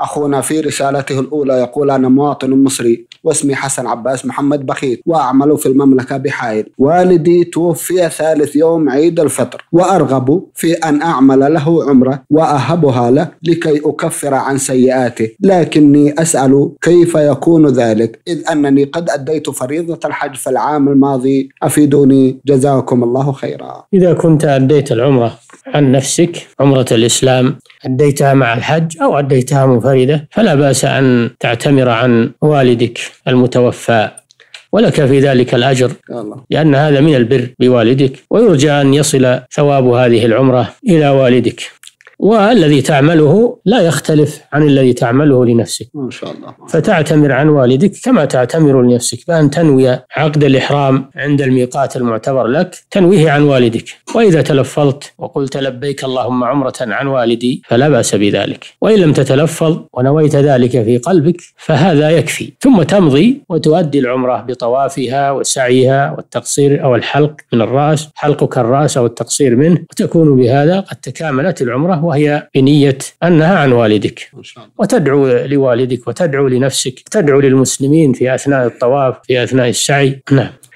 أخونا في رسالته الأولى يقول أنا مواطن مصري واسمي حسن عباس محمد بخيت وأعمل في المملكة بحائل والدي توفي ثالث يوم عيد الفطر وأرغب في أن أعمل له عمرة وأهبها له لكي أكفر عن سيئاته لكني أسأل كيف يكون ذلك إذ أنني قد أديت فريضة الحج في العام الماضي أفيدوني جزاكم الله خيرا إذا كنت أديت العمرة عن نفسك عمرة الإسلام أديتها مع الحج أو أديتها منفردة فلا بأس أن تعتمر عن والدك المتوفى ولك في ذلك الأجر لأن هذا من البر بوالدك ويرجى أن يصل ثواب هذه العمرة إلى والدك والذي تعمله لا يختلف عن الذي تعمله لنفسك ما شاء الله فتعتمر عن والدك كما تعتمر لنفسك بأن تنوي عقد الإحرام عند الميقات المعتبر لك تنويه عن والدك وإذا تلفظت وقلت لبيك اللهم عمرة عن والدي فلا بأس بذلك وإن لم تتلفظ ونويت ذلك في قلبك فهذا يكفي ثم تمضي وتؤدي العمرة بطوافها وسعيها والتقصير أو الحلق من الرأس حلقك الرأس أو التقصير منه وتكون بهذا قد تكاملت العمرة وهي بنية أنها عن والدك وتدعو لوالدك وتدعو لنفسك تدعو للمسلمين في أثناء الطواف في أثناء السعي نعم